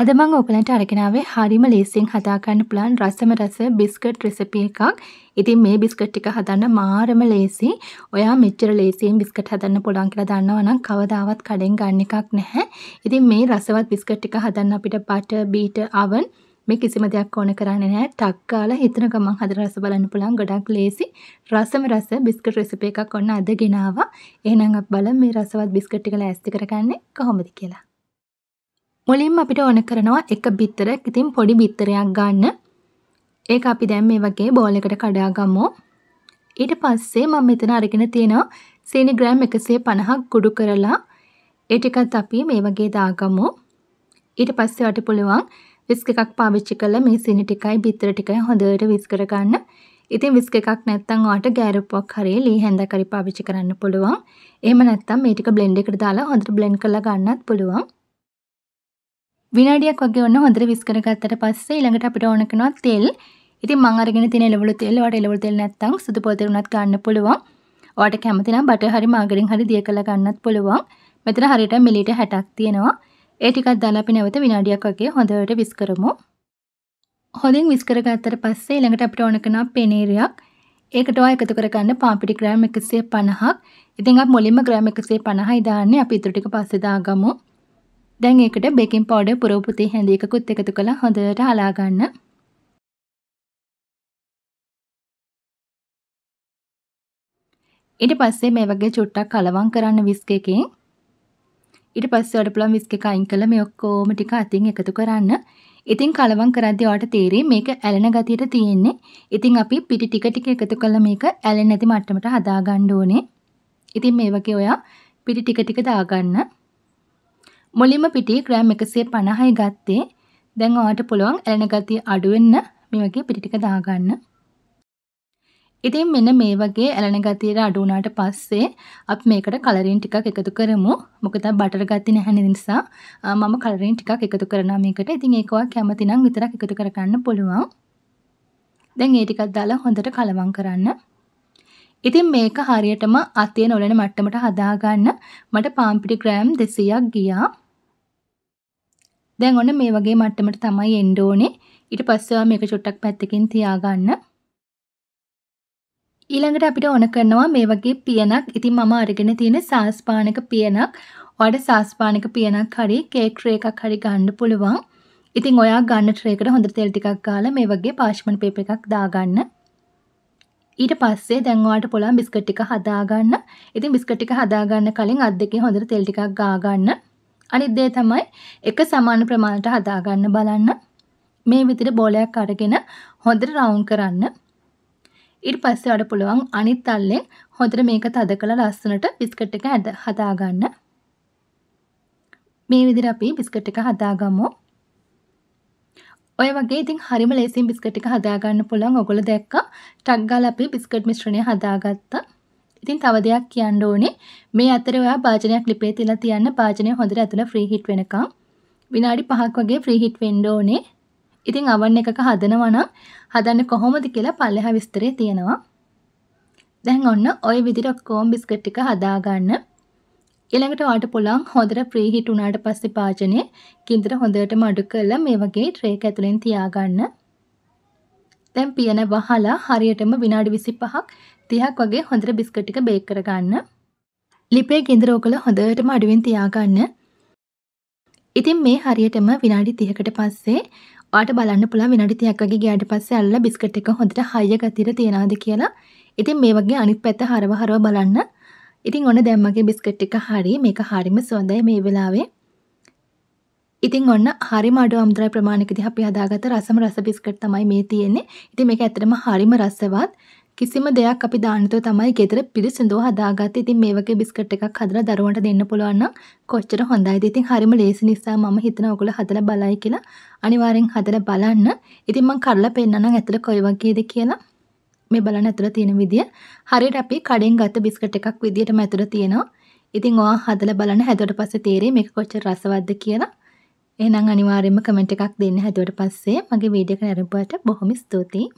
අද මම ඔයගලන්ට අරගෙන ආවේ හරිම ලේසියෙන් හදා ගන්න පුළුවන් රසම රස බිස්කට් රෙසිපි එකක්. ඉතින් මේ බිස්කට් ටික හදන්න මාරම ලේසි. ඔයා මෙච්චර ලේසියෙන් බිස්කට් හදන්න පුළුවන් කියලා දන්නවා නම් කවදාවත් කඩෙන් ගන්න එකක් නැහැ. ඉතින් මේ රසවත් බිස්කට් ටික හදන්න අපිට බටර් බීට අවන් මේ කිසිම දෙයක් ඕන කරන්නේ නැහැ. ටක් ගාලා හිතන ගමන් හදලා රස බලන්න පුළුවන් ගොඩක් ලේසි. රසම රස බිස්කට් රෙසිපි එකක් ඔන්න අද ගෙනාවා. එහෙනම් අපි බලමු මේ රසවත් බිස්කට් ටික ලෑස්ති කරගන්නේ කොහොමද කියලා. මුලින්ම අපිට ඕන කරනවා එක බිත්තරයක්. ඉතින් පොඩි බිත්තරයක් ගන්න. ඒක අපි දැන් මේ වගේ බෝල් එකකට කඩා ගමු. ඊට පස්සේ මම මෙතන අරගෙන තියෙනවා සීනි ග්‍රෑම් 150ක් කුඩු කරලා ඒ ටිකත් අපි මේ වගේ දාගමු. ඊට පස්සේ ඔයාට පුළුවන් විස්ක එකක් පාවිච්චි කරලා මේ සීනි ටිකයි බිත්තර ටිකයි හොඳට විස් කරගන්න. ඉතින් විස්ක එකක් නැත්තම් ඔයාට ගෑරුප්පක් හරිය ලී හැන්දක් හරි පාවිච්චි කරන්න පුළුවන්. එහෙම නැත්තම් මේ ටික බ්ලෙන්ඩ් එකට දාලා හොඳට බ්ලෙන්ඩ් කරලා ගන්නත් පුළුවන්. විනාඩියක් වගේ ඔන්න හොඳට විස් කරගත්තට පස්සේ ඊළඟට අපිට ඕන කරනවා තෙල්. ඉතින් මම අරගෙන තියෙන එළවලු තෙල්. ඔයාලට එළවලු තෙල් නැත්නම් සුදු පොල් තෙල් උනත් ගන්න පුළුවන්. ඔයාලට කැමති නම් බටර් හරි මාගරින් හරි දිය කරලා ගන්නත් පුළුවන්. මෙතන හරියට මිලීට 60ක් තියෙනවා. ඒ ටිකක් දාලා අපි නැවත විනාඩියක් වගේ හොඳට විස් කරමු. හොඳින් විස් කරගත්තට පස්සේ ඊළඟට අපිට ඕන කරනවා පෙනීරයක්. ඒකට ඔය එකතු කරගන්න පාපිටි ග්‍රෑම් 150ක්. ඉතින් අපි මුලින්ම ග්‍රෑම් 150යි දාන්නේ. අපි ඉතුරු ටික පස්සේ දාගමු. දැන් ඒකට බේකින් පවුඩර් පුරවපු තේ හැඳි එකකුත් එකතු කරලා හොඳට හලා ගන්න. ඊට පස්සේ මේ වගේ චුට්ටක් කලවම් කරන්න විස්ක එකෙන්. ඊට පස්සේ ඔයාලට පුළුවන් විස්ක එක අයින් කරලා මේ ඔක්කොම ටික අතින් එකතු කරන්න. ඉතින් කලවම් කරද්දී ඔයාලට තේරෙයි මේක ඇලෙන ගතියට තියෙන්නේ. ඉතින් අපි පිටි ටික ටික එකතු කරලා මේක ඇලෙන්නේ නැති මට්ටමට හදාගන්න ඕනේ. ඉතින් මේ වගේ ඔයා පිටි ටික ටික දාගන්න. මුලින්ම පිටි ග්‍රෑම් 150යි ගත්තේ. දැන් ඔයාට පුළුවන් ඇලෙන ගතිය අඩු වෙන්න මේ වගේ පිටි ටික දාගන්න. ඉතින් මෙන්න මේ වගේ ඇලෙන ගතියට අඩු වුණාට පස්සේ අපි මේකට කලරින් ටිකක් එකතු කරමු. මොකද බටර් ගති නැහැ නිසා මම කලරින් ටිකක් එකතු කරනවා මේකට. ඉතින් ඒක ඔයා කැමති නම් විතරක් එකතු කරගන්න පුළුවන්. දැන් ඒ ටිකක් දාලා හොඳට කලවම් කරන්න. ඉතින් මේක හරියටම අතේ නොලන මට්ටමට හදාගන්න මට පාම්පිටි ග්‍රෑම් 200ක් ගියා. දැන් ඔන්න මේ වගේ මට්ටමට තමයි එන්න ඕනේ. ඊට පස්සේ මේක චුට්ටක් පැත්තකින් තියාගන්න. ඊළඟට අපිට ඕන කරනවා මේ වගේ පියනක්. ඉතින් මම අරගෙන තියෙන සාස්පානක පියනක්. ඔයාලට සාස්පානක පියනක් හරි කේක් ට්‍රේ එකක් හරි ගන්න පුළුවන්. ඉතින් ඔයා ගන්න ට්‍රේ එකට හොඳට තෙල් ටිකක් ගාලා මේ වගේ පාර්ච්මන්ට් පේපර් එකක් දාගන්න. ඊට පස්සේ දැන් ඔයාලට පුළුවන් බිස්කට් ටික හදාගන්න. ඉතින් බිස්කට් ටික හදාගන්න කලින් අත් දෙකේ හොඳට තෙල් ටිකක් ගාගන්න. අනිත් දේ තමයි එක සමාන ප්‍රමාණයට හදා ගන්න බලන්න. මේ විදිහට බෝලයක් අරගෙන හොඳට රවුන්ඩ් කරන්න. ඊට පස්සේ ඔයාලට පුළුවන් අනිත් අල්ලෙන් හොඳට මේක තද කරලා ලස්සනට බිස්කට් එක හදා ගන්න. මේ විදිහට අපි බිස්කට් එක හදාගමු. ඔය වගේ ඉතින් හරිම ලේසියෙන් බිස්කට් එක හදාගන්න පුළුවන්. ඔයගොල්ලෝ දැක්කා ටක් ගාලා අපි බිස්කට් මිශ්‍රණය හදාගත්තා. ඉතින් තව දෙයක් කියන්න ඕනේ මේ අතරේ ඔයා භාජනයක් ලිපේ තියලා තියන්න භාජනය හොඳට ඇතුළ ෆ්‍රී හිට් වෙනකම් විනාඩි 5ක් වගේ ෆ්‍රී හිට් වෙන්න ඕනේ. ඉතින් අවන් එකක හදනවා නම් හදන්නේ කොහොමද කියලා පල්ලෙහා විස්තරේ තියෙනවා. දැන් ඔන්න ওই විදිහට ඔක්කොම බිස්කට් ටික හදා ගන්න. ඊළඟට ඔයාට පුළුවන් හොඳට ප්‍රී හිට් වුණාට පස්සේ භාජනය කිඳර හොඳටම අඩු කරලා මේ වගේ ට්‍රේක ඇතුලෙන් තියාගන්න. දැන් පියන වහලා හරියටම විනාඩි 25ක් තිහක් වගේ හොඳට බිස්කට් ටික බේක් කරගන්න. ලිපේ ගෙදර ඕකල හොඳටම අඩුවෙන් තියාගන්න. ඉතින් මේ හරියටම විනාඩි 30කට පස්සේ ඔයාට බලන්න පුළුවන් විනාඩි 30ක් වගේ ගියාට පස්සේ අල්ල බිස්කට් එක හොඳට හය ගතියට තියනවාද කියලා. ඉතින් මේ වගේ අනිත් පැත්ත හරව හරව බලන්න. ඉතින් ඔන්න දැන් මගේ බිස්කට් එක හරි මේක හරිම සොඳයි මේ වෙලාවේ. ඉතින් ඔන්න හරිම අඩු අමුද්‍රව්‍ය ප්‍රමාණයකදී අපි හදාගත්ත රසම රස බිස්කට් තමයි මේ තියෙන්නේ. ඉතින් මේක ඇත්තටම හරිම රසවත්. කිසිම දෙයක් අපි දාන්න නැතුව තමයි ගෙදර පිරිසිදුව හදාගත්තේ. ඉතින් මේ වගේ බිස්කට් එකක් හදලා දරුවන්ට දෙන්න පුළුවන් නම් කොච්චර හොඳයිද. ඉතින් හරිම ලේසි නිසා මම හිතනවා ඔයගොල්ලෝ හදලා බලයි කියලා. අනිවාර්යෙන් හදලා බලන්න. ඉතින් මම කරලා පෙන්නනම් ඇතුළ කොයි වගේද කියලා. මේ බලන්න ඇතුළ තියෙන විදිය. හරියට අපි කඩෙන් ගත්ත බිස්කට් එකක් විදියටම ඇතුළ තියෙනවා. ඉතින් ඔයා හදලා බලන්න හැදුවට පස්සේ තේරෙයි මේක කොච්චර රසවත්ද කියලා. එහෙනම් අනිවාර්යෙන්ම කමෙන්ට් එකක් දෙන්න හැදුවට පස්සේ මගේ වීඩියෝ එක නරඹුවට බොහොම ස්තුතියි.